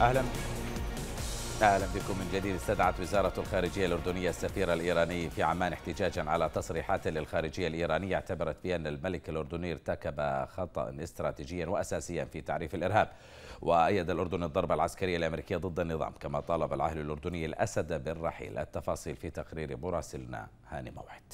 اهلا اهلا بكم من جديد استدعت وزاره الخارجيه الاردنيه السفير الايراني في عمان احتجاجا على تصريحات للخارجيه الايرانيه اعتبرت بان الملك الاردني ارتكب خطا استراتيجيا واساسيا في تعريف الارهاب وايد الاردن الضربه العسكريه الامريكيه ضد النظام كما طالب العهد الاردني الاسد بالرحيل التفاصيل في تقرير مراسلنا هاني موعد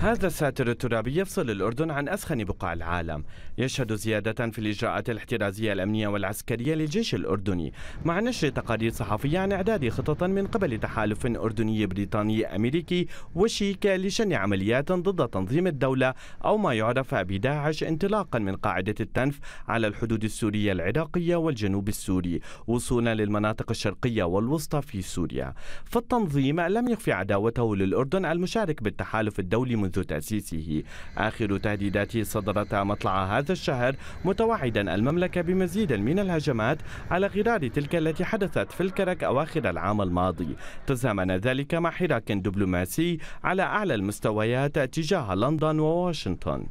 هذا الساتر الترابي يفصل الأردن عن أسخن بقاع العالم يشهد زيادة في الإجراءات الاحترازية الأمنية والعسكرية للجيش الأردني مع نشر تقارير صحفية عن إعداد خطط من قبل تحالف أردني بريطاني أمريكي وشيك لشن عمليات ضد تنظيم الدولة أو ما يعرف بداعش انطلاقا من قاعدة التنف على الحدود السورية العراقية والجنوب السوري وصولا للمناطق الشرقية والوسطى في سوريا فالتنظيم لم يخفي عداوته للأردن المشارك بالتحالف الدولي منذ تأسيسه آخر تهديدات صدرت مطلع هذا الشهر متوعدا المملكة بمزيد من الهجمات على غرار تلك التي حدثت في الكرك أواخر العام الماضي تزامن ذلك مع حراك دبلوماسي على أعلى المستويات تجاه لندن وواشنطن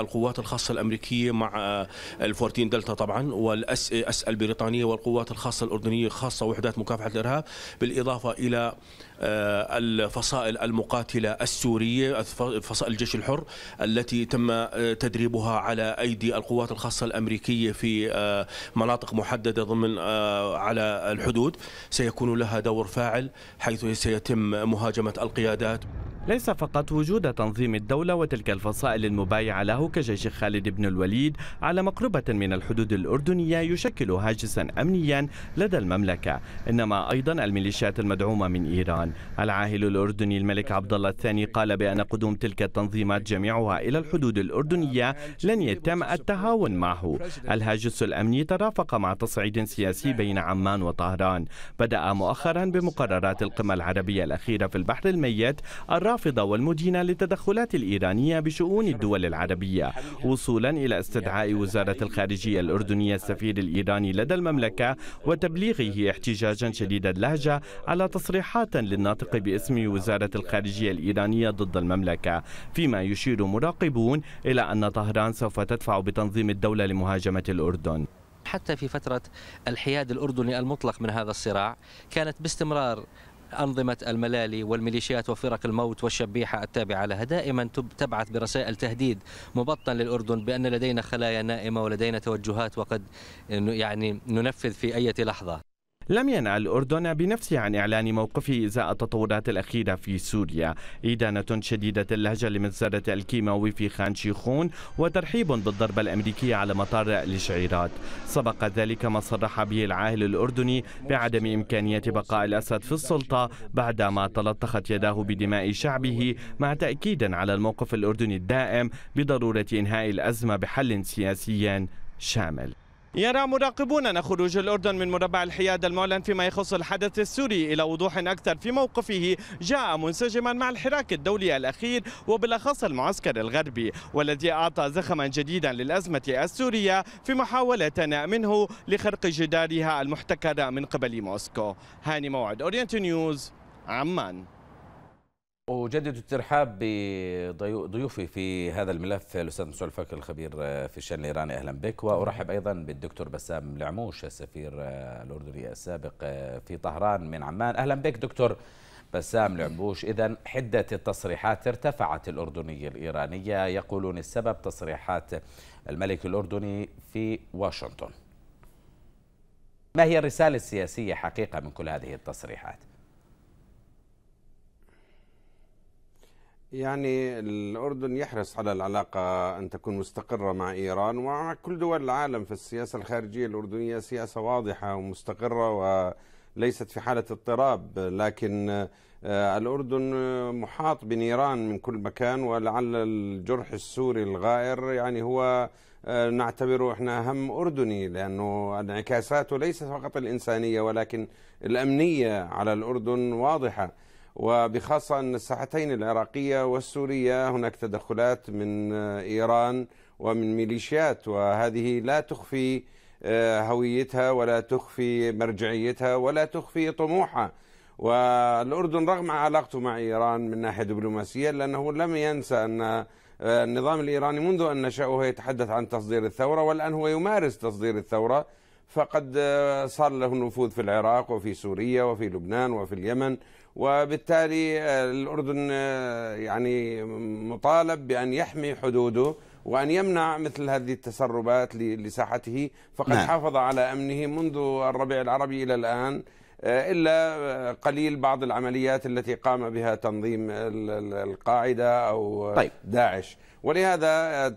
القوات الخاصة الأمريكية مع آه، الفورتين دلتا طبعا والأس البريطانية والقوات الخاصة الأردنية خاصة وحدات مكافحة الإرهاب بالإضافة إلى آه، الفصائل المقاتلة السورية فصائل الجيش الحر التي تم آه، تدريبها على أيدي القوات الخاصة الأمريكية في مناطق محددة ضمن على الحدود سيكون لها دور فاعل حيث سيتم مهاجمة القيادات ليس فقط وجود تنظيم الدولة وتلك الفصائل المبايعة له كجيش خالد بن الوليد على مقربة من الحدود الأردنية يشكل هاجسا أمنيا لدى المملكة إنما أيضا الميليشيات المدعومة من إيران العاهل الأردني الملك عبد الله الثاني قال بأن قدوم تلك التنظيمات جميعها إلى الحدود الأردنية لن يتم التهاون معه الهاجس الأمني ترافق مع تصعيد سياسي بين عمان وطهران بدأ مؤخرا بمقررات القمة العربية الأخيرة في البحر الميت الرافضة والمدينة للتدخلات الإيرانية بشؤون الدول العربية السورية وصولا إلى استدعاء وزارة الخارجية الأردنية السفير الإيراني لدى المملكة وتبليغه احتجاجا شديد اللهجة على تصريحات للناطق باسم وزارة الخارجية الإيرانية ضد المملكة فيما يشير مراقبون إلى أن طهران سوف تدفع بتنظيم الدولة لمهاجمة الأردن حتى في فترة الحياد الأردني المطلق من هذا الصراع كانت باستمرار أنظمة الملالي والميليشيات وفرق الموت والشبيحة التابعة لها دائما تبعث برسائل تهديد مبطن للأردن بأن لدينا خلايا نائمة ولدينا توجهات وقد يعني ننفذ في أي لحظة لم ينأ الأردن بنفسه عن إعلان موقفه إزاء التطورات الأخيرة في سوريا إدانة شديدة اللهجة لمجزرة الكيماوي في خان شيخون وترحيب بالضربة الأمريكية على مطار الشعيرات سبق ذلك ما صرح به العاهل الأردني بعدم إمكانية بقاء الأسد في السلطة بعدما تلطخت يداه بدماء شعبه مع تأكيدا على الموقف الأردني الدائم بضرورة إنهاء الأزمة بحل سياسي شامل يرى مراقبون أن خروج الأردن من مربع الحياد المعلن فيما يخص الحدث السوري إلى وضوح أكثر في موقفه جاء منسجما مع الحراك الدولي الأخير وبالأخص المعسكر الغربي والذي أعطى زخما جديدا للأزمة السورية في محاولة منه لخرق جدارها المحتكرة من قبل موسكو هاني موعد أورينت نيوز عمان أجدد الترحاب بضيوفي في هذا الملف الأستاذ مسعود الفكر الخبير آه، في الشأن الإيراني أهلا بك وأرحب أيضا بالدكتور بسام العموش السفير آه، الأردني السابق آه، في طهران من عمان أهلا بك دكتور بسام العموش إذا حدة التصريحات ارتفعت الأردنية الإيرانية يقولون السبب تصريحات الملك الأردني في واشنطن ما هي الرسالة السياسية حقيقة من كل هذه التصريحات؟ يعني الأردن يحرص على العلاقة أن تكون مستقرة مع إيران ومع كل دول العالم فالسياسة الخارجية الأردنية سياسة واضحة ومستقرة وليست في حالة اضطراب لكن آه، الأردن محاط بنيران من كل مكان ولعل الجرح السوري الغائر يعني هو آه، نعتبره احنا هم اردني لانه انعكاساته ليست فقط الانسانيه ولكن الامنيه على الاردن واضحه وبخاصة أن الساحتين العراقية والسورية هناك تدخلات من آه، إيران ومن ميليشيات وهذه لا تخفي آه، هويتها ولا تخفي مرجعيتها ولا تخفي طموحها والأردن رغم علاقته مع إيران من ناحية دبلوماسية لأنه لم ينسى أن آه، النظام الإيراني منذ أن نشأه يتحدث عن تصدير الثورة والآن هو يمارس تصدير الثورة فقد صار له نفوذ في العراق وفي سوريا وفي لبنان وفي اليمن وبالتالي آه، الأردن آه، يعني مطالب بأن يحمي حدوده وأن يمنع مثل هذه التسربات لساحته فقد نعم. حافظ على أمنه منذ الربيع العربي إلى الآن آه، إلا قليل بعض العمليات التي قام بها تنظيم القاعدة أو طيب. داعش ولهذا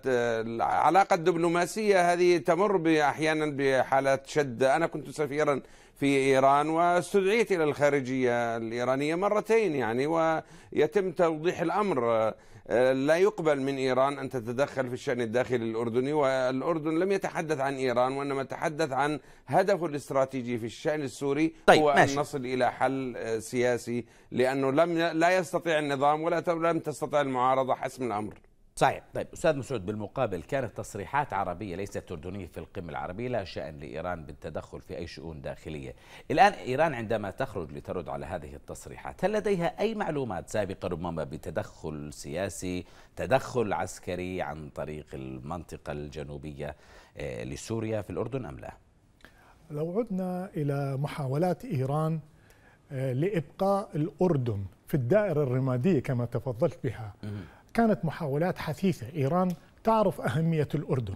العلاقة الدبلوماسية هذه تمر أحيانا بحالات شد أنا كنت سفيرا في إيران واستدعيت إلى الخارجية الإيرانية مرتين يعني ويتم توضيح الأمر آه، لا يقبل من إيران أن تتدخل في الشأن الداخلي الأردني والأردن لم يتحدث عن إيران وإنما تحدث عن هدفه الاستراتيجي في الشأن السوري طيب هو ماشي. أن نصل إلى حل آه، سياسي لأنه لم لا يستطيع النظام ولا لم تستطع المعارضة حسم الأمر صحيح طيب استاذ مسعود بالمقابل كانت تصريحات عربيه ليست اردنيه في القمه العربيه لا شان لايران بالتدخل في اي شؤون داخليه الان ايران عندما تخرج لترد على هذه التصريحات هل لديها اي معلومات سابقه ربما بتدخل سياسي تدخل عسكري عن طريق المنطقه الجنوبيه آه، لسوريا في الاردن ام لا لو عدنا الى محاولات ايران آه، لابقاء الاردن في الدائره الرماديه كما تفضلت بها كانت محاولات حثيثة إيران تعرف أهمية الأردن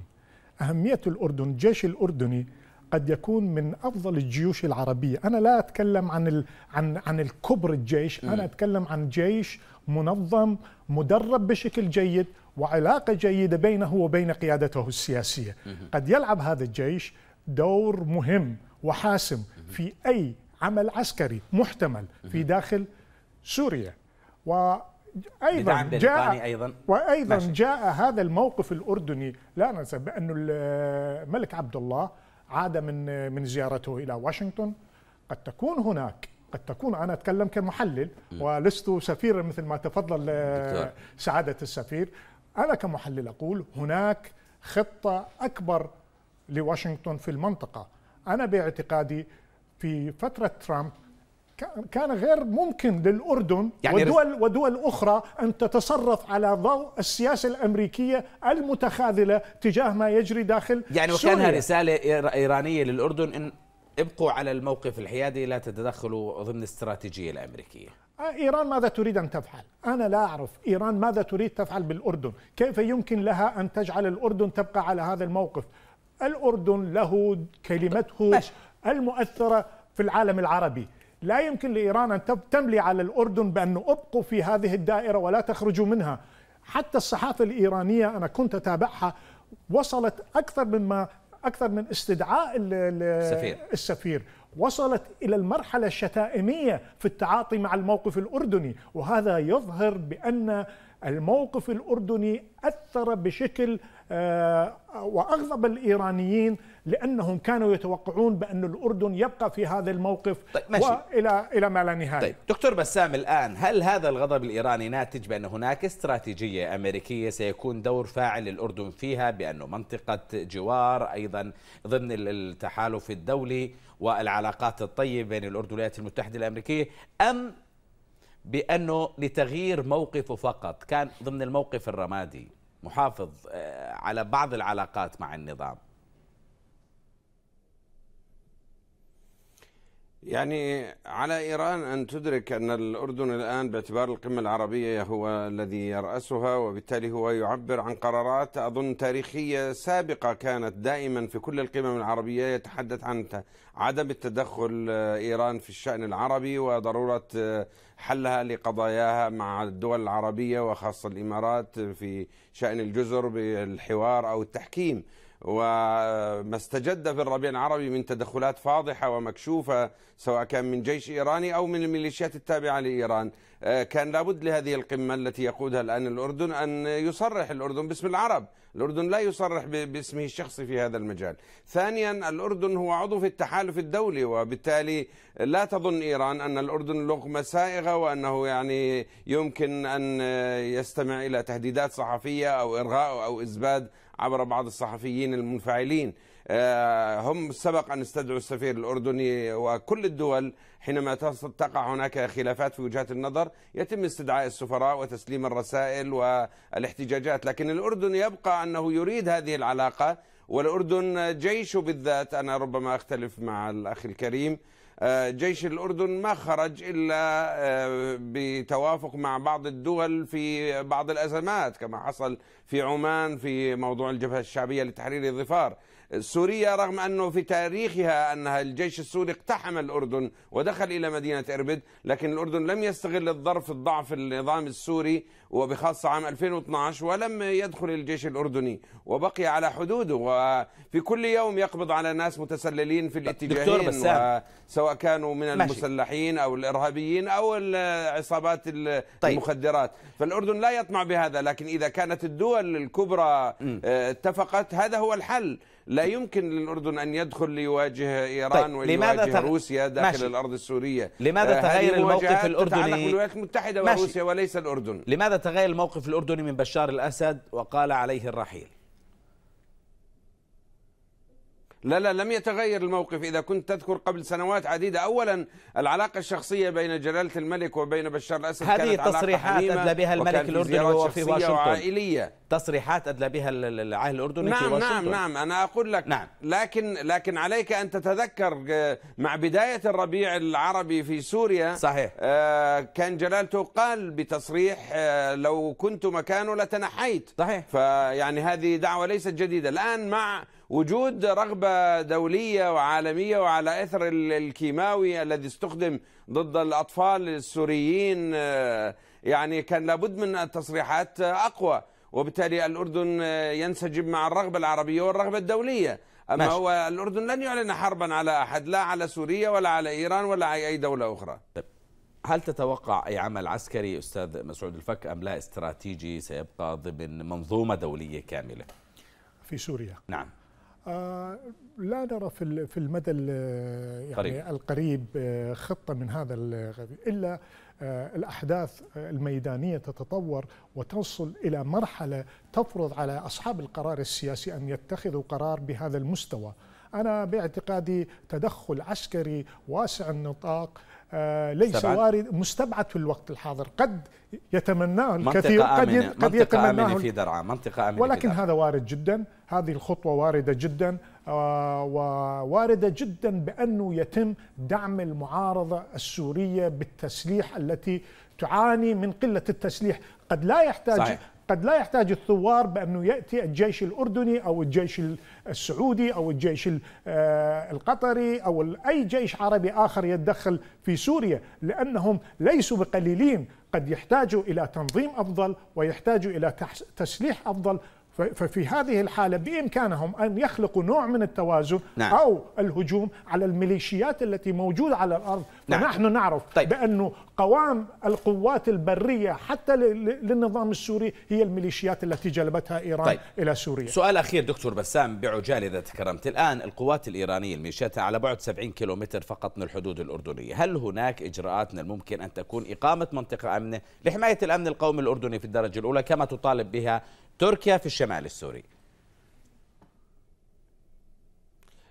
أهمية الأردن الجيش الأردني قد يكون من افضل الجيوش العربيه، انا لا اتكلم عن ال... عن عن الكبر الجيش، انا اتكلم عن جيش منظم مدرب بشكل جيد وعلاقه جيده بينه وبين قيادته السياسيه. قد يلعب هذا الجيش دور مهم وحاسم في اي عمل عسكري محتمل في داخل سوريا. و ايضا جاء ايضا وايضا ماشي. جاء هذا الموقف الاردني لا ننسى بانه الملك عبد الله عاد من من زيارته الى واشنطن قد تكون هناك قد تكون انا اتكلم كمحلل ولست سفيرا مثل ما تفضل آه، سعاده السفير انا كمحلل اقول هناك خطه اكبر لواشنطن في المنطقه انا باعتقادي في فتره ترامب كان غير ممكن للأردن يعني ودول, ودول أخرى أن تتصرف على ضوء السياسة الأمريكية المتخاذلة تجاه ما يجري داخل يعني وكانها سوريا. رسالة إيرانية للأردن إن ابقوا على الموقف الحيادي لا تتدخلوا ضمن الاستراتيجية الأمريكية آه، إيران ماذا تريد أن تفعل؟ أنا لا أعرف إيران ماذا تريد تفعل بالأردن كيف يمكن لها أن تجعل الأردن تبقى على هذا الموقف الأردن له كلمته ماشي. المؤثرة في العالم العربي لا يمكن لإيران أن تملي على الأردن بأن أبقوا في هذه الدائرة ولا تخرجوا منها حتى الصحافة الإيرانية أنا كنت أتابعها وصلت أكثر مما أكثر من استدعاء السفير, السفير. وصلت إلى المرحلة الشتائمية في التعاطي مع الموقف الأردني وهذا يظهر بأن الموقف الأردني أثر بشكل آه، واغضب الايرانيين لانهم كانوا يتوقعون بان الاردن يبقى في هذا الموقف طيب ماشي. والى الى ما لا نهايه. طيب دكتور بسام الان هل هذا الغضب الايراني ناتج بان هناك استراتيجيه امريكيه سيكون دور فاعل للاردن فيها بانه منطقه جوار ايضا ضمن التحالف الدولي والعلاقات الطيبه بين الاردن والولايات المتحده الامريكيه ام بانه لتغيير موقفه فقط كان ضمن الموقف الرمادي محافظ آه، على بعض العلاقات مع النظام يعني على إيران أن تدرك أن الأردن الآن باعتبار القمة العربية هو الذي يرأسها وبالتالي هو يعبر عن قرارات أظن تاريخية سابقة كانت دائما في كل القمم العربية يتحدث عن عدم التدخل آه، إيران في الشأن العربي وضرورة آه، حلها لقضاياها مع الدول العربية وخاصة الإمارات في شأن الجزر بالحوار أو التحكيم وما استجد في الربيع العربي من تدخلات فاضحة ومكشوفة سواء كان من جيش إيراني أو من الميليشيات التابعة لإيران آه، كان لابد لهذه القمة التي يقودها الآن الأردن أن يصرح الأردن باسم العرب الأردن لا يصرح باسمه الشخصي في هذا المجال ثانيا الأردن هو عضو في التحالف الدولي وبالتالي لا تظن إيران أن الأردن لغمة سائغة وأنه يعني يمكن أن يستمع إلى تهديدات صحفية أو إرغاء أو إزباد عبر بعض الصحفيين المنفعلين آه، هم سبق أن استدعوا السفير الأردني وكل الدول حينما تقع هناك خلافات في وجهات النظر يتم استدعاء السفراء وتسليم الرسائل والاحتجاجات لكن الأردن يبقى أنه يريد هذه العلاقة والأردن جيشه بالذات أنا ربما أختلف مع الأخ الكريم آه، جيش الأردن ما خرج إلا آه، بتوافق مع بعض الدول في بعض الأزمات كما حصل في عمان في موضوع الجبهة الشعبية لتحرير الظفار سوريا رغم أنه في تاريخها أنها الجيش السوري اقتحم الأردن ودخل إلى مدينة إربد لكن الأردن لم يستغل الظرف الضعف النظام السوري وبخاصة عام 2012 ولم يدخل الجيش الأردني وبقي على حدوده وفي كل يوم يقبض على ناس متسللين في الاتجاهين سواء كانوا من ماشي. المسلحين أو الإرهابيين أو العصابات طيب. المخدرات فالأردن لا يطمع بهذا لكن إذا كانت الدول الكبرى آه، اتفقت هذا هو الحل لا يمكن للأردن أن يدخل ليواجه إيران طيب ويواجه تغ... روسيا داخل ماشي. الأرض السورية لماذا آه، تغير الموقف الأردني الولايات المتحدة وروسيا ماشي. وليس الأردن لماذا تغير الموقف الأردني من بشار الأسد وقال عليه الرحيل لا لا لم يتغير الموقف إذا كنت تذكر قبل سنوات عديدة أولا العلاقة الشخصية بين جلالة الملك وبين بشار الأسد هذه كانت تصريحات أدلى بها الملك الأردني وهو في واشنطن وعائلية تصريحات أدلى بها العاهل الأردني نعم في نعم، واشنطن نعم نعم أنا أقول لك نعم لكن لكن عليك أن تتذكر آه، مع بداية الربيع العربي في سوريا صحيح آه، كان جلالته قال بتصريح آه، لو كنت مكانه لتنحيت صحيح فيعني هذه دعوة ليست جديدة الآن مع وجود رغبة دولية وعالمية وعلى إثر الكيماوي الذي استخدم ضد الأطفال السوريين آه، يعني كان لابد من تصريحات آه، أقوى وبالتالي الأردن آه، ينسجم مع الرغبة العربية والرغبة الدولية أما ماشي. هو الأردن لن يعلن حربا على أحد لا على سوريا ولا على إيران ولا على أي دولة أخرى طيب. هل تتوقع أي عمل عسكري أستاذ مسعود الفك أم لا استراتيجي سيبقى ضمن منظومة دولية كاملة في سوريا نعم آه، لا نرى في في المدى يعني قريب. القريب آه، خطه من هذا الا آه، الاحداث الميدانيه تتطور وتصل الى مرحله تفرض على اصحاب القرار السياسي ان يتخذوا قرار بهذا المستوى أنا باعتقادي تدخل عسكري واسع النطاق آه، ليس وارد مستبعد في الوقت الحاضر قد يتمناه الكثير قد قد منطقة آمنة في درعا منطقة آمنة ولكن في درعا. هذا وارد جدا هذه الخطوة واردة جدا آه، وواردة جدا بأنه يتم دعم المعارضة السورية بالتسليح التي تعاني من قلة التسليح قد لا يحتاج صحيح. قد لا يحتاج الثوار بأنه يأتي الجيش الأردني أو الجيش السعودي أو الجيش آه، القطري أو أي جيش عربي آخر يتدخل في سوريا لأنهم ليسوا بقليلين قد يحتاجوا إلى تنظيم أفضل ويحتاجوا إلى تسليح أفضل ففي هذه الحالة بإمكانهم أن يخلقوا نوع من التوازن نعم. أو الهجوم على الميليشيات التي موجودة على الأرض نعم. فنحن نعرف طيب. بأن قوام القوات البرية حتى للنظام السوري هي الميليشيات التي جلبتها إيران طيب. إلى سوريا سؤال أخير دكتور بسام بعجالة إذا تكرمت الآن القوات الإيرانية الميليشيات على بعد 70 كيلومتر فقط من الحدود الأردنية هل هناك إجراءات من الممكن أن تكون إقامة منطقة أمنة لحماية الأمن القومي الأردني في الدرجة الأولى كما تطالب بها تركيا في الشمال السوري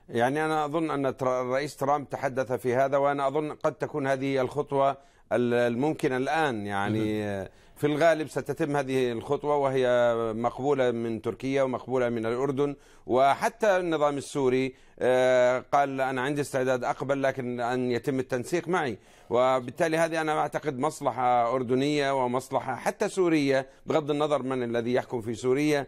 يعني أنا أظن أن الرئيس ترامب تحدث في هذا وأنا أظن قد تكون هذه الخطوة الممكنة الآن يعني في الغالب ستتم هذه الخطوة وهي مقبولة من تركيا ومقبولة من الأردن وحتى النظام السوري آه، قال أنا عندي استعداد أقبل لكن أن يتم التنسيق معي وبالتالي هذه أنا أعتقد مصلحة أردنية ومصلحة حتى سورية بغض النظر من الذي يحكم في سوريا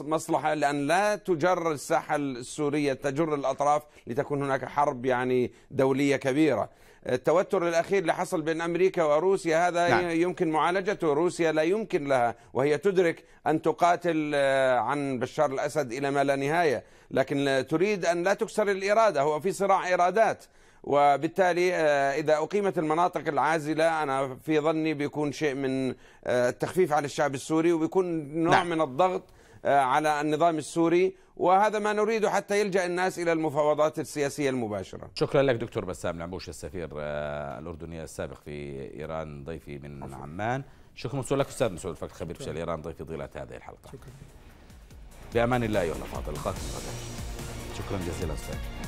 مصلحة لأن لا تجر الساحة السورية تجر الأطراف لتكون هناك حرب يعني دولية كبيرة التوتر الأخير اللي حصل بين أمريكا وروسيا هذا نعم. يمكن معالجته روسيا لا يمكن لها وهي تدرك أن تقاتل آه، عن بشار الأسد إلى ما لا نهاية لكن تريد أن لا تكسر الإرادة هو في صراع إرادات وبالتالي آه، إذا أقيمت المناطق العازلة أنا في ظني بيكون شيء من آه، التخفيف على الشعب السوري وبيكون نوع نعم. من الضغط آه، على النظام السوري وهذا ما نريده حتى يلجأ الناس إلى المفاوضات السياسية المباشرة شكرا لك دكتور بسام العموش السفير آه، الأردني السابق في إيران ضيفي من عفو. عمان شكرا لك أستاذ مسعود الفك خبير في إيران ضيفي ضيلة هذه الحلقة شكرا بأمان الله أيها الأفاضل غدا شكرا جزيلا أستاذ